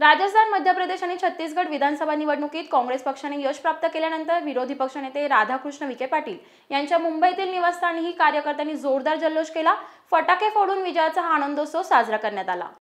राजस्थान मध्य प्रदेश आणि छत्तीसगड विधानसभा निवडणुकीत काँग्रेस पक्षाने यश प्राप्त केल्यानंतर विरोधी पक्षनेते राधाकृष्ण विखे पाटील यांच्या मुंबईतील निवासस्थानीही कार्यकर्त्यांनी जोरदार जल्लोष केला फटाके फोडून विजयाचा आनंदोत्सव साजरा करण्यात आला